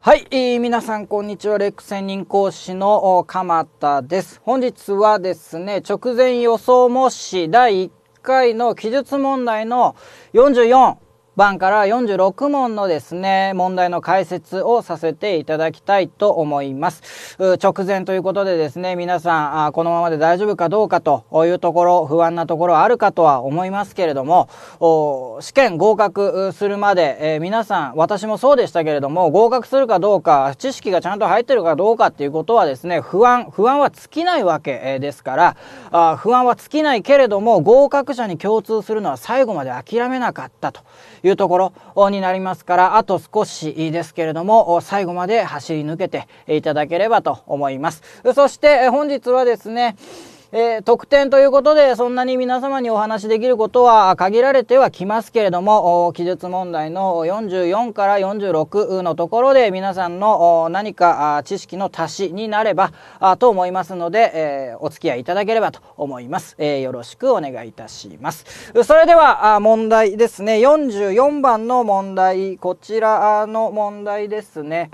はい、えー、皆さんこんにちはレック専任講師の鎌田です本日はですね直前予想模試第1回の記述問題の44番から46問のですね、問題の解説をさせていただきたいと思います。直前ということでですね、皆さんあ、このままで大丈夫かどうかというところ、不安なところあるかとは思いますけれども、試験合格するまで、えー、皆さん、私もそうでしたけれども、合格するかどうか、知識がちゃんと入ってるかどうかっていうことはですね、不安、不安は尽きないわけですから、あ不安は尽きないけれども、合格者に共通するのは最後まで諦めなかったというところになりますからあと少しですけれども最後まで走り抜けていただければと思いますそして本日はですねえー、特典ということでそんなに皆様にお話しできることは限られてはきますけれども記述問題の44から46のところで皆さんの何か知識の足しになればと思いますので、えー、お付き合いいただければと思います、えー、よろしくお願いいたしますそれでは問題ですね44番の問題こちらの問題ですね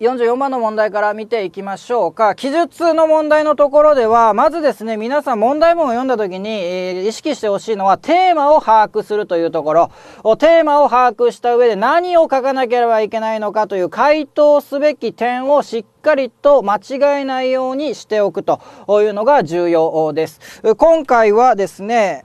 44番の問題から見ていきましょうか。記述の問題のところでは、まずですね、皆さん問題文を読んだ時に、え意識してほしいのは、テーマを把握するというところ。テーマを把握した上で何を書かなければいけないのかという回答すべき点をしっかりと間違えないようにしておくというのが重要です。今回はですね、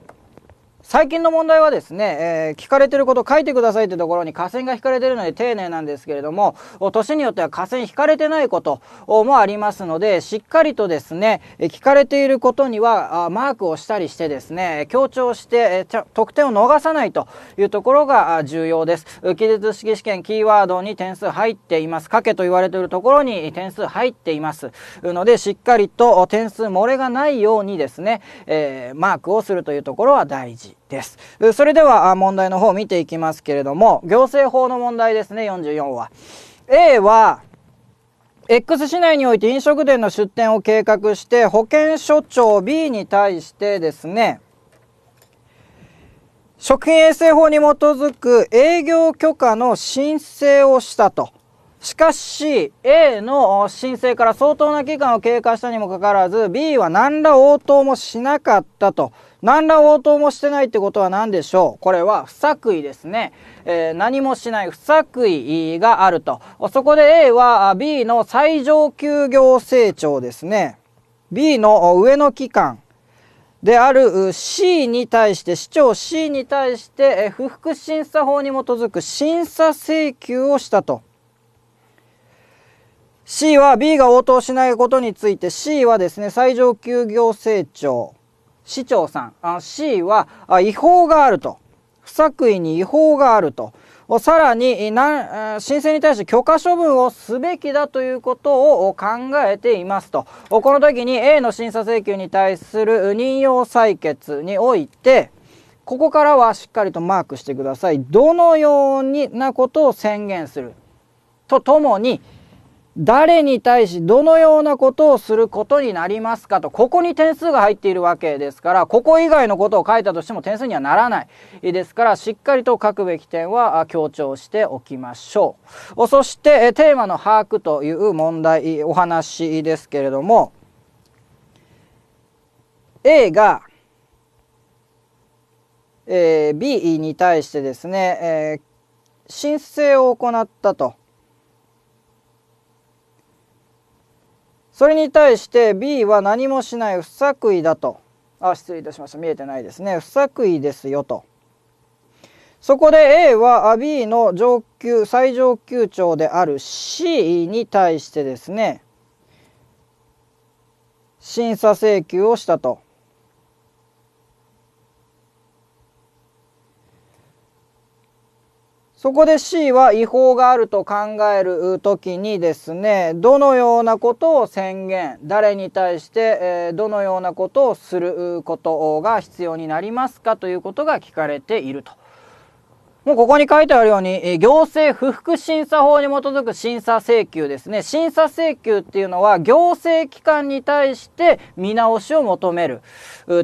最近の問題はですね、えー、聞かれてること書いてくださいってところに河川が引かれてるので丁寧なんですけれども、年によっては河川引かれてないこともありますので、しっかりとですね、聞かれていることにはマークをしたりしてですね、強調して、え得点を逃さないというところが重要です。記述式試験キーワードに点数入っています。書けと言われているところに点数入っています。ので、しっかりと点数漏れがないようにですね、えー、マークをするというところは大事。ですそれでは問題の方を見ていきますけれども行政法の問題ですね44は A は X 市内において飲食店の出店を計画して保健所長 B に対してですね食品衛生法に基づく営業許可の申請をしたと。しかし A の申請から相当な期間を経過したにもかかわらず B は何ら応答もしなかったと何ら応答もしてないってことは何でしょうこれは不作為ですね、えー、何もしない不作為があるとそこで A は B の最上級業成長ですね B の上の期間である C に対して市長 C に対して不服審査法に基づく審査請求をしたと C は B が応答しないことについて C はですね最上級業成長市長さんあ C はあ違法があると不作為に違法があるとさらにな申請に対して許可処分をすべきだということを考えていますとこの時に A の審査請求に対する任用採決においてここからはしっかりとマークしてくださいどのようなことを宣言するとともに誰に対しどのようなことをすることになりますかとここに点数が入っているわけですからここ以外のことを書いたとしても点数にはならないですからしっかりと書くべき点は強調しておきましょうそしてテーマの把握という問題お話ですけれども A がえ B に対してですね、え申請を行ったとそれに対して B は何もしない不作為だとあ失礼いたしました見えてないですね不作為ですよとそこで A は B の上級最上級長である C に対してですね審査請求をしたとそこで C は違法があると考える時にですねどのようなことを宣言誰に対してどのようなことをすることが必要になりますかということが聞かれていると。もうここに書いてあるように、行政不服審査法に基づく審査請求ですね。審査請求っていうのは、行政機関に対して見直しを求める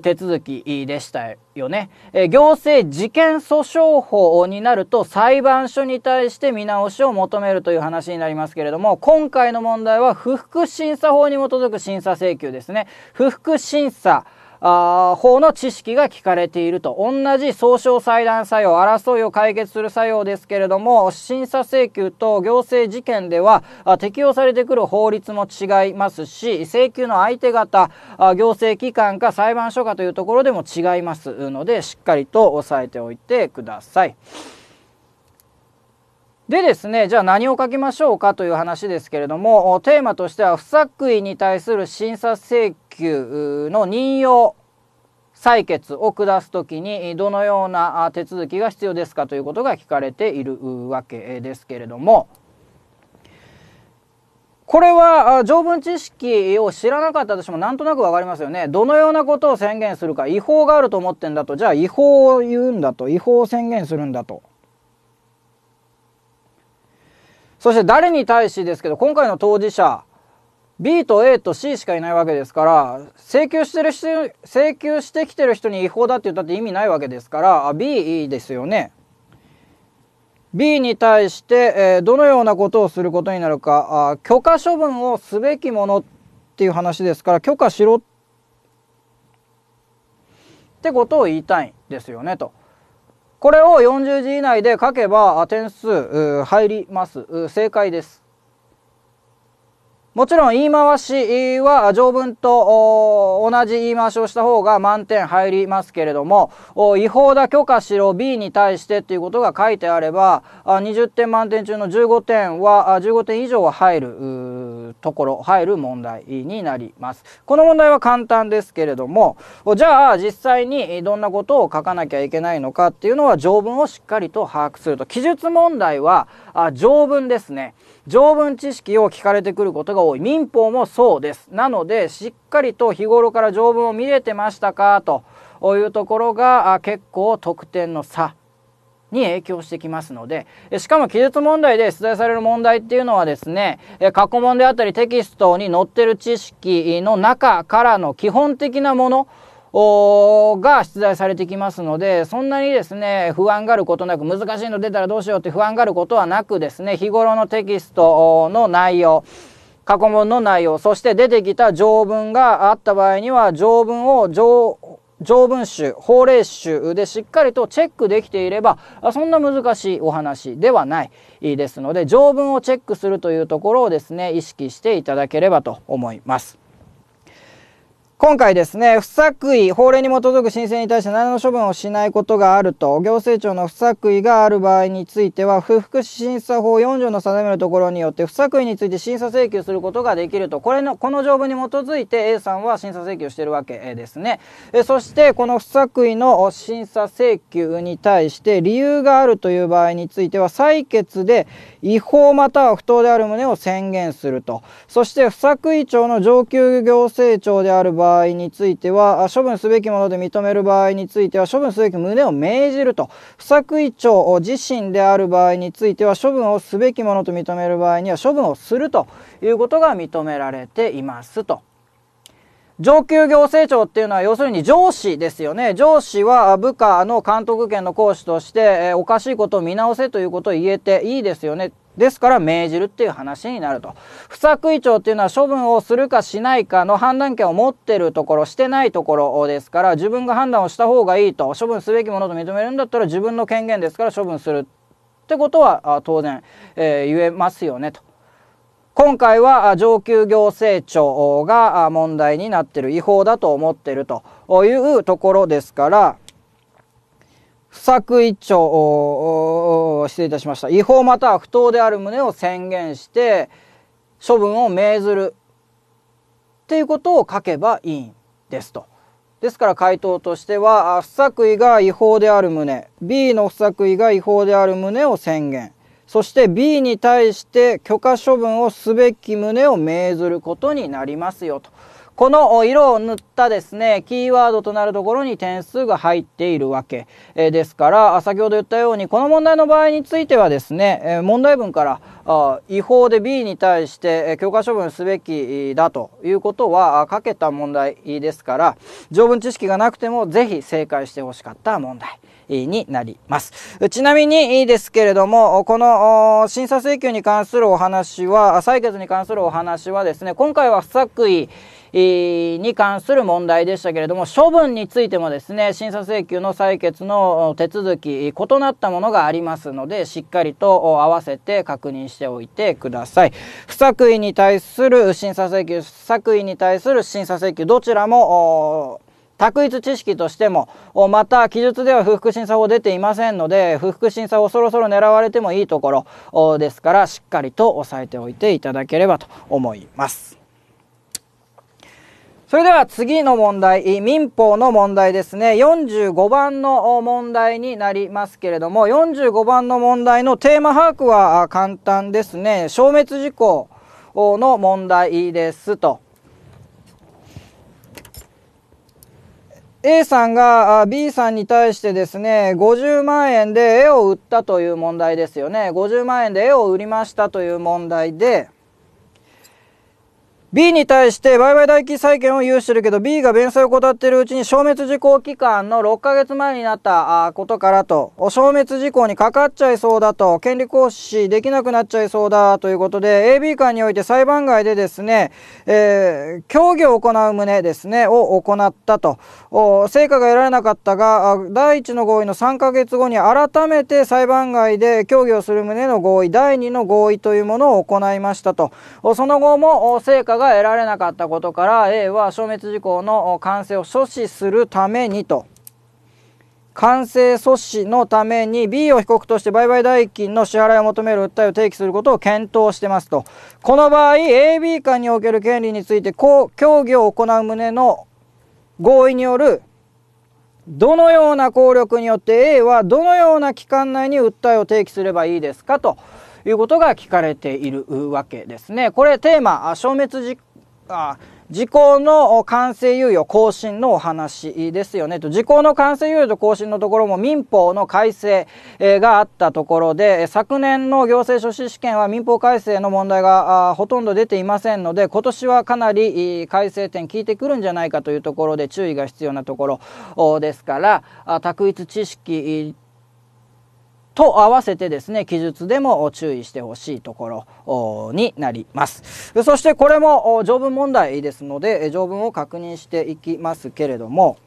手続きでしたよね。行政事件訴訟法になると、裁判所に対して見直しを求めるという話になりますけれども、今回の問題は、不服審査法に基づく審査請求ですね。不服審査あ法の知識が聞かれていると同じ総称裁断作用争いを解決する作用ですけれども審査請求と行政事件では適用されてくる法律も違いますし請求の相手方行政機関か裁判所かというところでも違いますのでしっかりと押さえておいてください。でですねじゃあ何を書きましょうかという話ですけれどもテーマとしては不作為に対する審査請級の任用採決を下す時にどのような手続きが必要ですかということが聞かれているわけですけれどもこれは条文知識を知らなかったとしてもなんとなく分かりますよね。どのようなことを宣言するか違法があると思ってんだとじゃあ違法を言うんだと違法を宣言するんだと。そして誰に対しですけど今回の当事者 B と A と C しかいないわけですから請求してる人請求してきてる人に違法だって言ったって意味ないわけですからあ B ですよね。B に対して、えー、どのようなことをすることになるかあ許可処分をすべきものっていう話ですから許可しろってことを言いたいんですよねと。これを40字以内で書けば点数入ります正解です。もちろん言い回しは条文と同じ言い回しをした方が満点入りますけれども違法だ許可しろ B に対してっていうことが書いてあれば20点満点中の15点は15点以上は入るところ入る問題になりますこの問題は簡単ですけれどもじゃあ実際にどんなことを書かなきゃいけないのかっていうのは条文をしっかりと把握すると記述問題は条文ですね条文知識を聞かれてくることが多い民法もそうですなのでしっかりと日頃から条文を見れてましたかというところが結構得点の差に影響してきますのでしかも記述問題で出題される問題っていうのはですね過去問であったりテキストに載ってる知識の中からの基本的なものが出題されてきますのでそんなにですね不安がることなく難しいの出たらどうしようって不安がることはなくですね日頃のテキストの内容過去問の内容そして出てきた条文があった場合には条文を条条文集法令集でしっかりとチェックできていればそんな難しいお話ではないですので条文をチェックするというところをですね意識していただければと思います。今回ですね、不作為、法令に基づく申請に対して何の処分をしないことがあると、行政庁の不作為がある場合については、不服審査法4条の定めるところによって、不作為について審査請求することができると、これの、この条文に基づいて A さんは審査請求してるわけですね。えそして、この不作為の審査請求に対して、理由があるという場合については、採決で違法または不当である旨を宣言すると。そして、不作為庁の上級行政庁である場合場合については処分すべきもので認める場合については処分すべき旨を命じると不作為長自身である場合については処分をすべきものと認める場合には処分をするということが認められていますと。上級行政庁っていうのは要するに上司ですよね上司は部下の監督権の行使として、えおかしいことを見直せということを言えていいですよねですから命じるっていう話になると不作為調っていうのは処分をするかしないかの判断権を持ってるところしてないところですから自分が判断をした方がいいと処分すべきものと認めるんだったら自分の権限ですから処分するってことは当然、えー、言えますよねと。今回は上級行政庁が問題になってる違法だと思ってるというところですから不作一丁、失礼いたしました。違法または不当である旨を宣言して、処分を命ずる。っていうことを書けばいいんですと。ですから回答としては、不作為が違法である旨、B の不作為が違法である旨を宣言。そして B に対して許可処分をすべき旨を命ずることになりますよとこの色を塗ったですね、キーワードとなるところに点数が入っているわけ、えですから、先ほど言ったように、この問題の場合についてはですね、え問題文からあ違法で B に対して許可処分すべきだということは書けた問題ですから、条文知識がなくても是非正解してほしかった問題。になります。ちなみにですけれども、この審査請求に関するお話は、採決に関するお話はですね、今回は不作為、に関する問題でしたけれども処分についてもですね審査請求の採決の手続き異なったものがありますのでしっかりと合わせて確認しておいてください不作為に対する審査請求不作為に対する審査請求どちらも択一知識としてもまた記述では不服審査法出ていませんので不服審査法そろそろ狙われてもいいところですからしっかりと押さえておいていただければと思います。それでは次の問題民法の問題ですね45番の問題になりますけれども45番の問題のテーマ把握は簡単ですね消滅事項の問題ですと。A さんが B さんに対してですね、50万円で絵を売ったという問題ですよね。50万円で絵を売りましたという問題で、B に対して売買代金債権を有してるけど B が弁済を怠っているうちに消滅時効期間の6ヶ月前になったことからと消滅時効にかかっちゃいそうだと権利行使できなくなっちゃいそうだということで AB 間において裁判外でですね、えー、協議を行う旨ですねを行ったと成果が得られなかったが第1の合意の3ヶ月後に改めて裁判外で協議をする旨の合意第2の合意というものを行いましたとその後も成果がが得られなかったことから A は消滅事項の完成を阻止するためにと完成阻止のために B を被告として売買代金の支払いを求める訴えを提起することを検討してますとこの場合 AB 間における権利についてこう協議を行う旨の合意によるどのような効力によって A はどのような期間内に訴えを提起すればいいですかということが聞かれているわけですね。これテーマ消滅実あ時効の完成猶予更新のお話ですよねと時効の完成猶予と更新のところも民法の改正があったところで昨年の行政書士試験は民法改正の問題がほとんど出ていませんので今年はかなり改正点効いてくるんじゃないかというところで注意が必要なところですから卓一知識と合わせてですね記述でも注意してほしいところになりますそしてこれも条文問題ですので条文を確認していきますけれども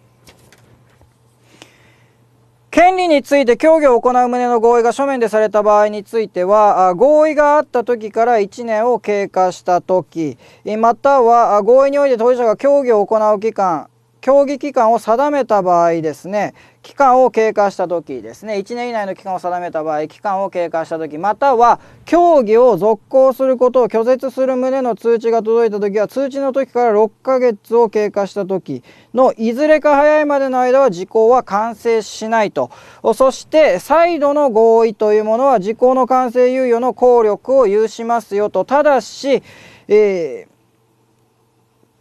権利について協議を行う旨の合意が書面でされた場合については合意があった時から1年を経過した時または合意において当事者が協議を行う期間競技期間を定めた場合ですね期間を経過した時ですね1年以内の期間を定めた場合期間を経過した時または競技を続行することを拒絶する旨の通知が届いた時は通知の時から6ヶ月を経過した時のいずれか早いまでの間は時効は完成しないとそして再度の合意というものは時効の完成猶予の効力を有しますよとただし、えー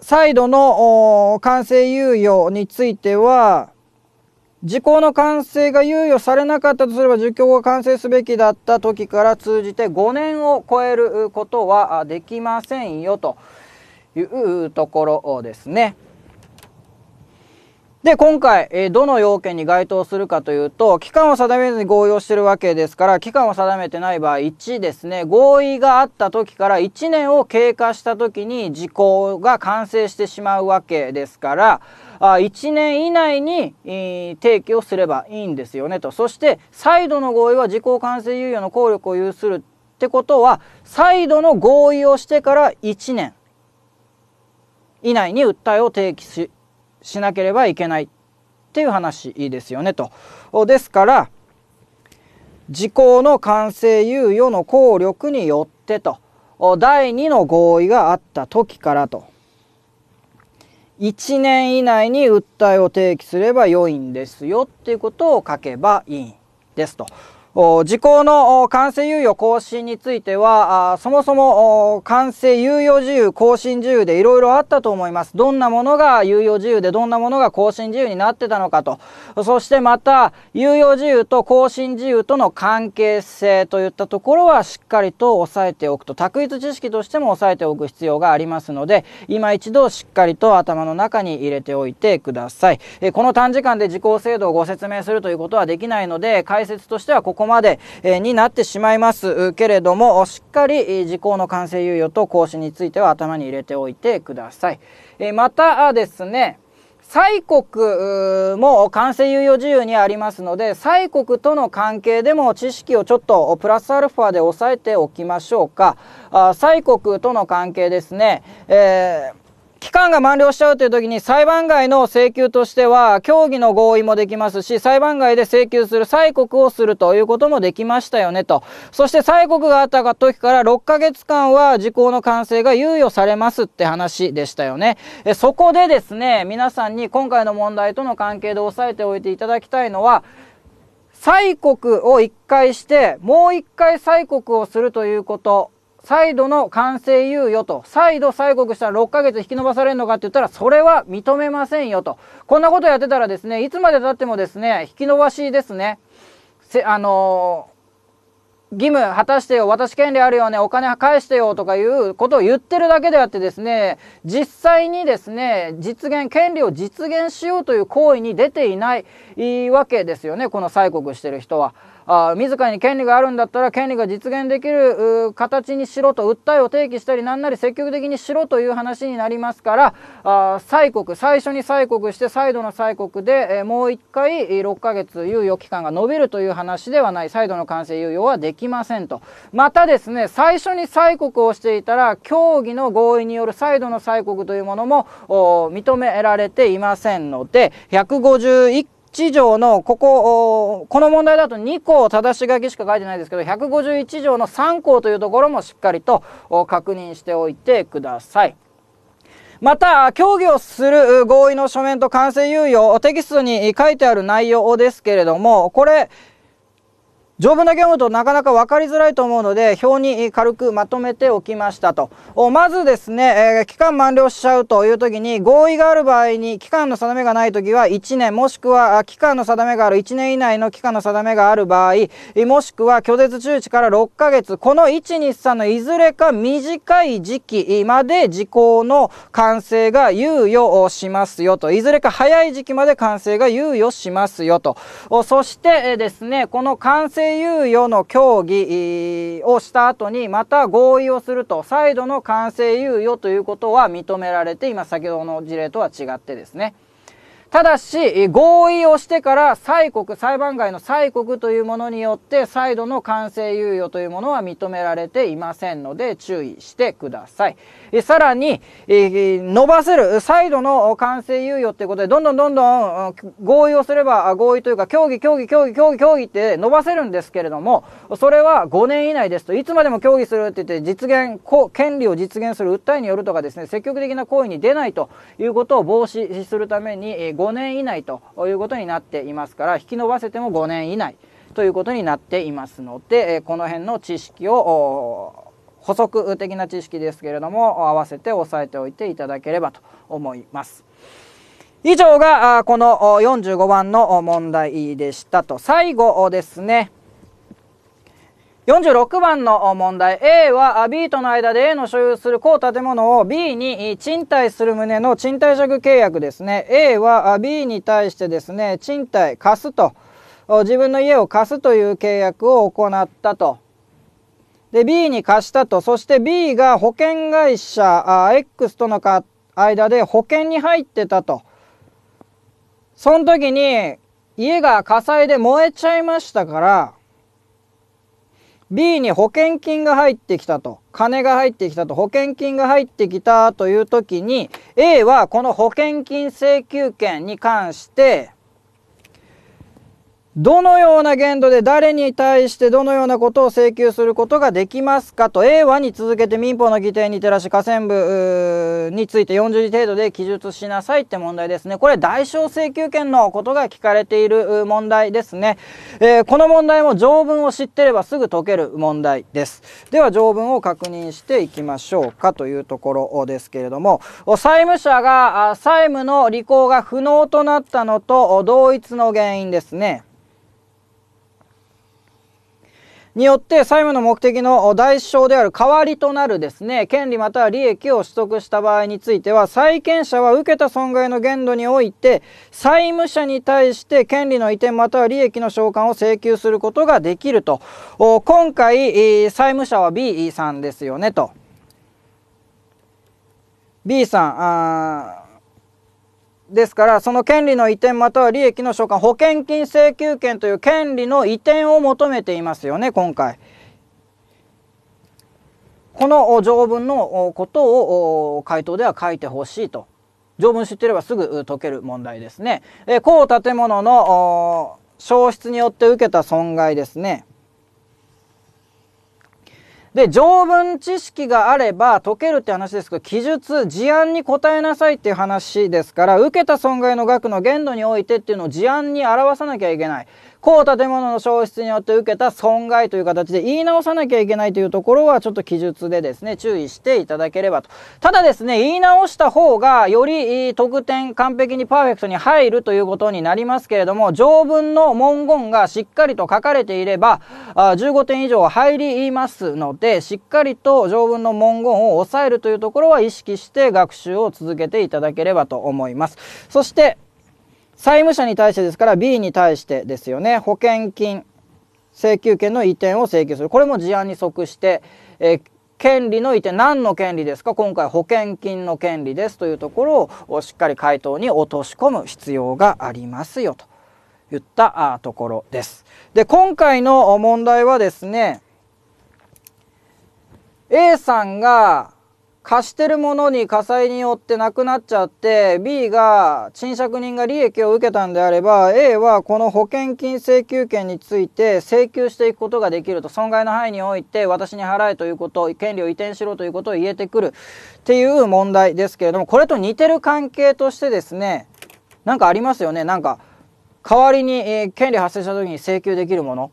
再度の完成猶予については、時効の完成が猶予されなかったとすれば、受教が完成すべきだった時から通じて5年を超えることはできませんよというところですね。で、今回、えどの要件に該当するかというと、期間を定めずに合意をしてるわけですから、期間を定めてない場合、1ですね、合意があった時から1年を経過した時に時効が完成してしまうわけですから、あ1年以内に、え提起をすればいいんですよねと。そして、再度の合意は時効完成猶予の効力を有するってことは、再度の合意をしてから1年以内に訴えを提起ししなければいけないっていう話ですよねと。ですから時効の完成猶予の効力によってと第2の合意があった時からと1年以内に訴えを提起すれば良いんですよっていうことを書けばいいんですと。時効の完成猶予更新については、そもそも完成猶予自由、更新自由でいろいろあったと思います。どんなものが猶予自由で、どんなものが更新自由になってたのかと。そしてまた、猶予自由と更新自由との関係性といったところはしっかりと押さえておくと。択一知識としても押さえておく必要がありますので、今一度しっかりと頭の中に入れておいてください。この短時間で時効制度をご説明するということはできないので、解説としてはここまで、えになってしまいますけれどもしっかり時効の完成猶予と行使については頭に入れておいてください。えまたですね西国も完成猶予事由にありますので西国との関係でも知識をちょっとプラスアルファで押さえておきましょうか西国との関係ですね、えー期間が満了しちゃうという時に裁判外の請求としては協議の合意もできますし裁判外で請求する催告をするということもできましたよねとそして催告があった時から6ヶ月間は時効の完成が猶予されますって話でしたよねえそこでですね皆さんに今回の問題との関係で押さえておいていただきたいのは催告を1回してもう1回催告をするということ再度の完成猶予と、再度催告したら6ヶ月引き延ばされるのかって言ったら、それは認めませんよと。こんなことやってたらですね、いつまで経ってもですね、引き延ばしですね。せあのー義務果たしてよ、私権利あるよね、お金返してよとかいうことを言ってるだけであってですね、実際にですね、実現、権利を実現しようという行為に出ていないわけですよね、この催告してる人は。あ自らに権利があるんだったら権利が実現できる形にしろと訴えを提起したりなんなり積極的にしろという話になりますからあ催告最初に催告して再度の催告で、えもう1回6ヶ月猶予期間が延びるという話ではない再度の完成猶予はできませんとまたですね最初に催告をしていたら協議の合意による再度の催告というものも認められていませんので151 151条のこここの問題だと2項正し書きしか書いてないですけど151条の3項というところもしっかりと確認しておいてください。また協議をする合意の書面と完成猶予テキストに書いてある内容ですけれどもこれ条文な業務となかなか分かりづらいと思うので表に軽くまとめておきましたとまずですね、えー、期間満了しちゃうという時に合意がある場合に期間の定めがない時は1年もしくは期間の定めがある1年以内の期間の定めがある場合もしくは拒絶中止から6ヶ月この123のいずれか短い時期まで時効の完成が猶予しますよといずれか早い時期まで完成が猶予しますよとそしてですねこの完成定猶予の協議をした後にまた合意をすると再度の完成猶予ということは認められて今先ほどの事例とは違ってですね。ただし、合意をしてから裁国、裁判外の裁国というものによって、再度の完成猶予というものは認められていませんので、注意してください。さらに、伸ばせる、再度の完成猶予ということで、どんどんどんどん合意をすれば、合意というか、協議、協議、協議、協議、協議って伸ばせるんですけれども、それは5年以内ですと、いつまでも協議するって言って、実現、権利を実現する訴えによるとかですね、積極的な行為に出ないということを防止するために、5 5年以内ということになっていますから引き延ばせても5年以内ということになっていますのでこの辺の知識を補足的な知識ですけれども合わせて押さえておいていただければと思います。以上がこの45番の問題でしたと最後ですね46番の問題 A は B との間で A の所有する高建物を B に賃貸する旨の賃貸借契約ですね A は B に対してですね賃貸貸すと自分の家を貸すという契約を行ったとで B に貸したとそして B が保険会社 X との間で保険に入ってたとその時に家が火災で燃えちゃいましたから B に保険金が入ってきたと金が入ってきたと保険金が入ってきたという時に A はこの保険金請求権に関してどのような限度で誰に対してどのようなことを請求することができますかと A はに続けて民法の規定に照らし河川部について40字程度で記述しなさいって問題ですね。これ代償請求権のことが聞かれている問題ですね。えー、この問題も条文を知ってればすぐ解ける問題です。では条文を確認していきましょうかというところですけれども、債務者が債務の履行が不能となったのと同一の原因ですね。によって債務の目的の代償である代わりとなるですね権利または利益を取得した場合については債権者は受けた損害の限度において債務者に対して権利の移転または利益の償還を請求することができると今回債務者は B さんですよねと B さんですからその権利の移転または利益の償還保険金請求権という権利の移転を求めていますよね今回。この条文のことを回答では書いてほしいと条文知ってればすぐ解ける問題ですね。え建物の消失によって受けた損害ですね。で、条文知識があれば解けるって話ですけど、記述、事案に答えなさいっていう話ですから、受けた損害の額の限度においてっていうのを事案に表さなきゃいけない。高建物の消失によって受けた損害という形で言い直さなきゃいけないというところはちょっと記述でですね、注意していただければと。ただですね、言い直した方がより得点完璧にパーフェクトに入るということになりますけれども、条文の文言がしっかりと書かれていれば、あ15点以上入りますので、しっかりと条文の文言を抑えるというところは意識して学習を続けていただければと思います。そして、債務者に対してですから B に対してですよね保険金請求権の移転を請求するこれも事案に即して、えー、権利の移転何の権利ですか今回保険金の権利ですというところをしっかり回答に落とし込む必要がありますよと言ったところです。で今回の問題はですね A さんが貸してるものに火災によってなくなっちゃって B が賃借人が利益を受けたんであれば A はこの保険金請求権について請求していくことができると損害の範囲において私に払えということ権利を移転しろということを言えてくるっていう問題ですけれどもこれと似てる関係としてですね何かありますよねなんか代わりに、え権利発生した時に請求できるもの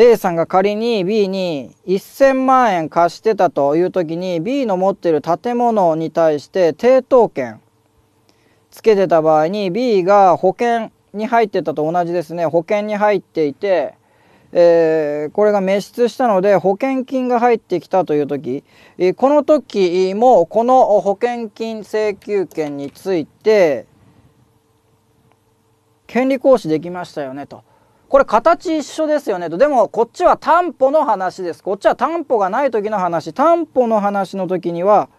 A さんが仮に B に1000万円貸してたという時に B の持ってる建物に対して抵当権つけてた場合に B が保険に入ってたと同じですね保険に入っていて、えー、これが滅失したので保険金が入ってきたという時この時もこの保険金請求権について権利行使できましたよねと。これ形一緒ですよねとでもこっちは担保の話ですこっちは担保がない時の話担保の話の時には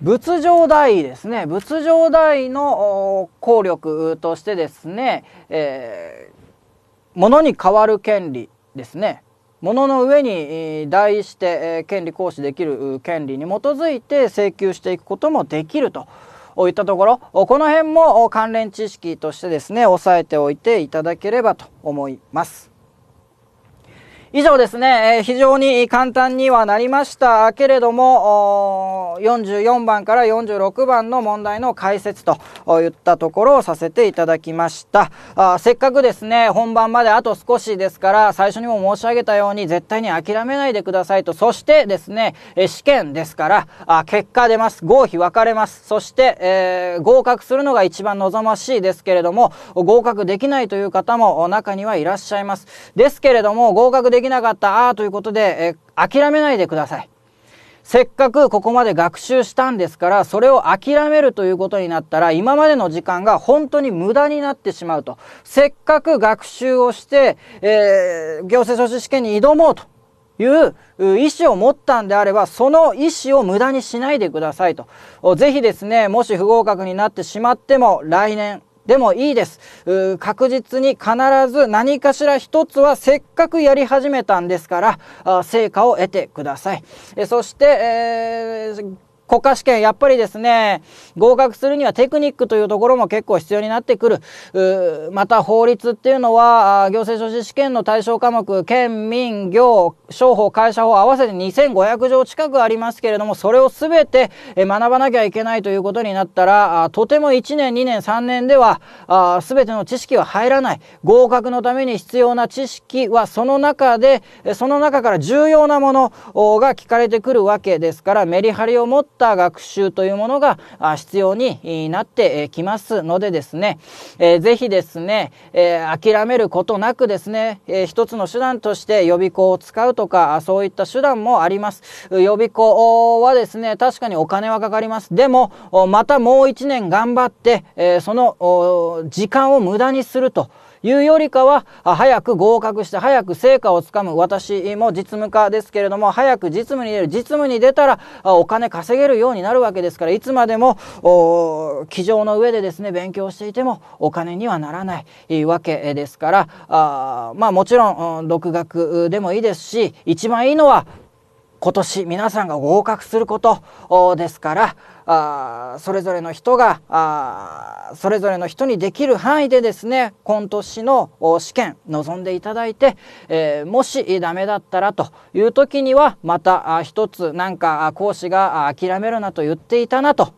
仏上代ですね仏上代の効力としてですね、えー、物に代わる権利ですね物の上に代して権利行使できる権利に基づいて請求していくこともできるといったところこの辺も関連知識としてですね押さえておいていただければと思います。以上ですね、え非常に簡単にはなりましたけれども44番から46番の問題の解説といったところをさせていただきましたあせっかくですね本番まであと少しですから最初にも申し上げたように絶対に諦めないでくださいとそしてですね、え試験ですからあ結果出ます合否分かれますそして、えー、合格するのが一番望ましいですけれども合格できないという方も中にはいらっしゃいますですけれども合格でできなかったああということで、えー、諦めないでください。せっかくここまで学習したんですから、それを諦めるということになったら、今までの時間が本当に無駄になってしまうと。せっかく学習をして、えー、行政書士試験に挑もうという意思を持ったんであれば、その意思を無駄にしないでくださいと。ぜひですね、もし不合格になってしまっても、来年、でもいいです。確実に必ず何かしら一つはせっかくやり始めたんですから、成果を得てください。そして、えー国家試験やっぱりですね合格するにはテクニックというところも結構必要になってくるまた法律っていうのは行政書士試験の対象科目県民行商法会社法合わせて2500条近くありますけれどもそれを全て学ばなきゃいけないということになったらとても1年2年3年では全ての知識は入らない合格のために必要な知識はその中でその中から重要なものが聞かれてくるわけですからメリハリを持ってった学習というものが必要になってきますのでですね、えー、ぜひですね、え諦めることなくですね、えー、一つの手段として予備校を使うとかそういった手段もあります予備校はですね確かにお金はかかりますでもまたもう1年頑張って、えその時間を無駄にすると。いうよりかは早く合格して早く成果をつかむ私も実務家ですけれども早く実務に出る実務に出たらお金稼げるようになるわけですからいつまでも机上の上でですね勉強していてもお金にはならないわけですからあまあもちろん独学でもいいですし一番いいのは今年皆さんが合格することですからあそれぞれの人があそれぞれの人にできる範囲でですね今年の試験臨んでいただいて、えー、もしダメだったらという時にはまた一つなんか講師が諦めるなと言っていたなと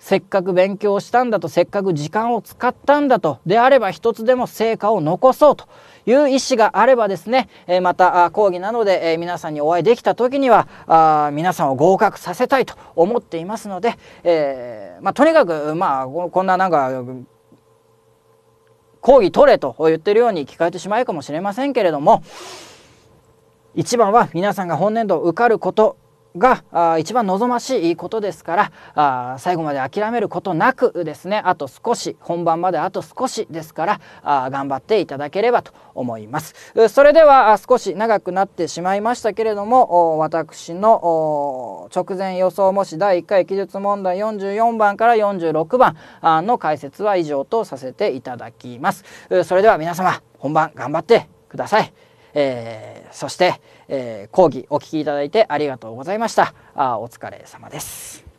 せっかく勉強したんだとせっかく時間を使ったんだとであれば一つでも成果を残そうという意思があればですね、えまた講義などで、え皆さんにお会いできた時にはあ皆さんを合格させたいと思っていますので、えまあ、とにかく、まあ、こんななんか講義取れと言ってるように聞かれてしまうかもしれませんけれども一番は皆さんが本年度受かることがあ一番望ましいことですからあ最後まで諦めることなくですねあと少し本番まであと少しですからあ頑張っていただければと思いますそれでは少し長くなってしまいましたけれども私の直前予想模試第1回記述問題44番から46番の解説は以上とさせていただきますそれでは皆様本番頑張ってください、えー、そしてえー、講義お聞きいただいてありがとうございました。あお疲れ様です。